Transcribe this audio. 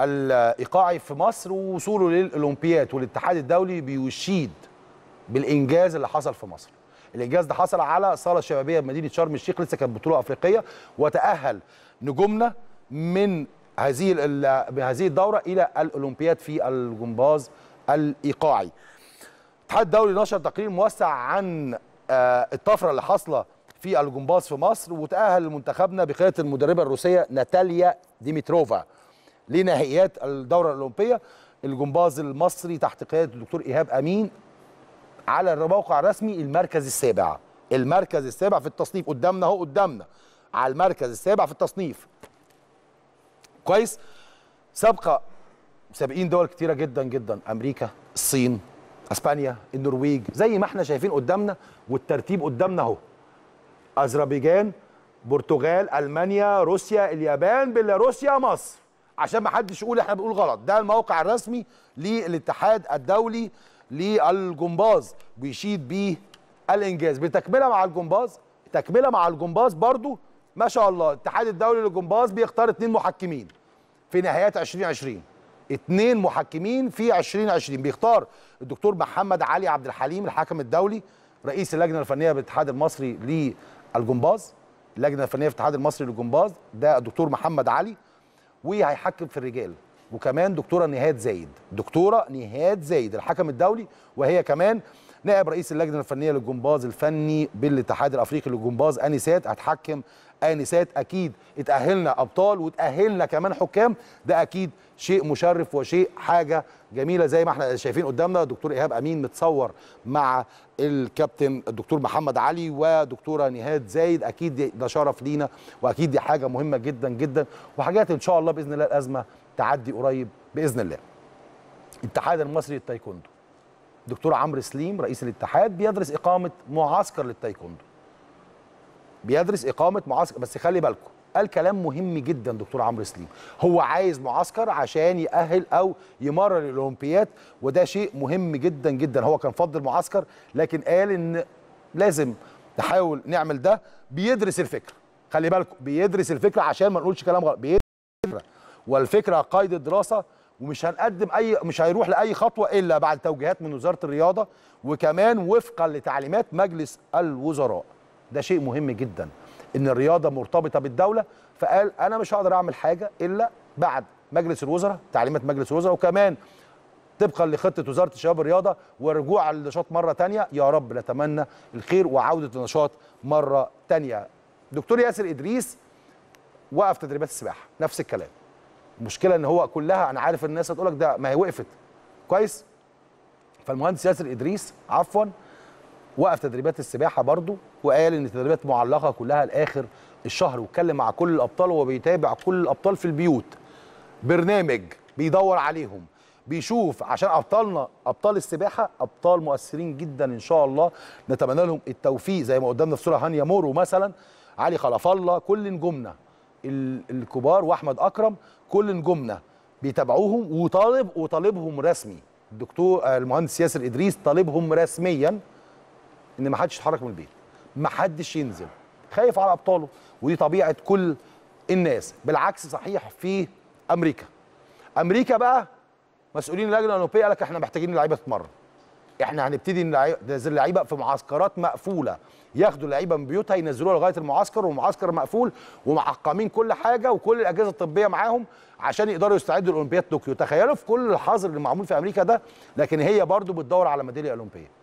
الايقاعي في مصر ووصوله للاولمبياد والاتحاد الدولي بيشيد بالانجاز اللي حصل في مصر الانجاز ده حصل على صاله شبابيه بمدينه شرم الشيخ لسه كانت بطوله افريقيه وتاهل نجومنا من هذه بهذه الدوره الى الاولمبياد في الجمباز الايقاعي الاتحاد الدولي نشر تقرير موسع عن آه، الطفره اللي حاصله في الجمباز في مصر وتاهل منتخبنا بقياده المدربه الروسيه ناتاليا ديمتروفا لنهائيات الدوره الاولمبيه الجمباز المصري تحت قياده الدكتور ايهاب امين على الموقع الرسمي المركز السابع المركز السابع في التصنيف قدامنا اهو قدامنا على المركز السابع في التصنيف كويس سابقه سابقين دول كتيره جدا جدا امريكا الصين اسبانيا النرويج زي ما احنا شايفين قدامنا والترتيب قدامنا اهو اذربيجان برتغال المانيا روسيا اليابان بيلاروسيا مصر عشان ما حدش يقول احنا بنقول غلط ده الموقع الرسمي للاتحاد الدولي للجمباز بيشيد بيه الانجاز بتكمله مع الجمباز تكمله مع الجمباز برضو ما شاء الله الاتحاد الدولي للجمباز بيختار اثنين محكمين في نهايات 2020 اثنين محكمين في 2020 بيختار الدكتور محمد علي عبد الحليم الحاكم الدولي رئيس اللجنه الفنيه بالاتحاد المصري للجمباز اللجنه الفنيه في الاتحاد المصري للجمباز ده الدكتور محمد علي وهيحكم في الرجال وكمان دكتوره نهاد زايد دكتوره نهاد زايد الحكم الدولي وهي كمان نائب رئيس اللجنه الفنيه للجمباز الفني بالاتحاد الافريقي للجمباز انسات هتحكم انسات اكيد اتاهلنا ابطال واتاهلنا كمان حكام ده اكيد شيء مشرف وشيء حاجه جميله زي ما احنا شايفين قدامنا دكتور ايهاب امين متصور مع الكابتن الدكتور محمد علي ودكتوره نهاد زايد اكيد ده شرف لينا واكيد دي حاجه مهمه جدا جدا وحاجات ان شاء الله باذن الله الازمه تعدي قريب باذن الله الاتحاد المصري للتايكوندو دكتور عمرو سليم رئيس الاتحاد بيدرس اقامه معسكر للتايكوندو بيدرس اقامه معسكر بس خلي بالكم قال كلام مهم جدا دكتور عمرو سليم هو عايز معسكر عشان يأهل او يمرن الاولمبياد وده شيء مهم جدا جدا هو كان فضل معسكر لكن قال ان لازم نحاول نعمل ده بيدرس الفكره خلي بالكم بيدرس الفكره عشان ما نقولش كلام غلط بيدرس الفكره والفكره قيد الدراسه ومش هنقدم اي مش هيروح لاي خطوه الا بعد توجيهات من وزاره الرياضه وكمان وفقا لتعليمات مجلس الوزراء ده شيء مهم جدا ان الرياضه مرتبطه بالدوله فقال انا مش هقدر اعمل حاجه الا بعد مجلس الوزراء تعليمات مجلس الوزراء وكمان طبقا لخطه وزاره الشباب والرياضه ورجوع النشاط مره ثانيه يا رب نتمنى الخير وعوده النشاط مره ثانيه دكتور ياسر ادريس وقف تدريبات السباحه نفس الكلام المشكله ان هو كلها انا عارف الناس هتقول لك ده ما هي وقفت كويس فالمهندس ياسر ادريس عفوا وقف تدريبات السباحه برضه وقال ان التدريبات معلقه كلها لاخر الشهر واتكلم مع كل الابطال وهو بيتابع كل الابطال في البيوت برنامج بيدور عليهم بيشوف عشان ابطالنا ابطال السباحه ابطال مؤثرين جدا ان شاء الله نتمنى لهم التوفيق زي ما قدامنا في صوره هانيا مورو مثلا علي خلف الله كل نجومنا الكبار واحمد اكرم كل نجومنا بيتابعوهم وطالب وطالبهم رسمي الدكتور المهندس ياسر ادريس طالبهم رسميا ان ما حدش يتحرك من البيت ما حدش ينزل خايف على ابطاله ودي طبيعه كل الناس بالعكس صحيح في امريكا امريكا بقى مسؤولين اللجنه الاولمبيه قال لك احنا محتاجين اللعيبه تتمرن احنا هنبتدي اللعيبه في معسكرات مقفوله ياخدوا اللعيبه من بيوتها ينزلوها لغايه المعسكر والمعسكر مقفول ومعقمين كل حاجه وكل الاجهزه الطبيه معاهم عشان يقدروا يستعدوا لاولمبياد طوكيو تخيلوا في كل الحظر اللي معمول في امريكا ده لكن هي برضو بتدور على ميداليه اولمبيه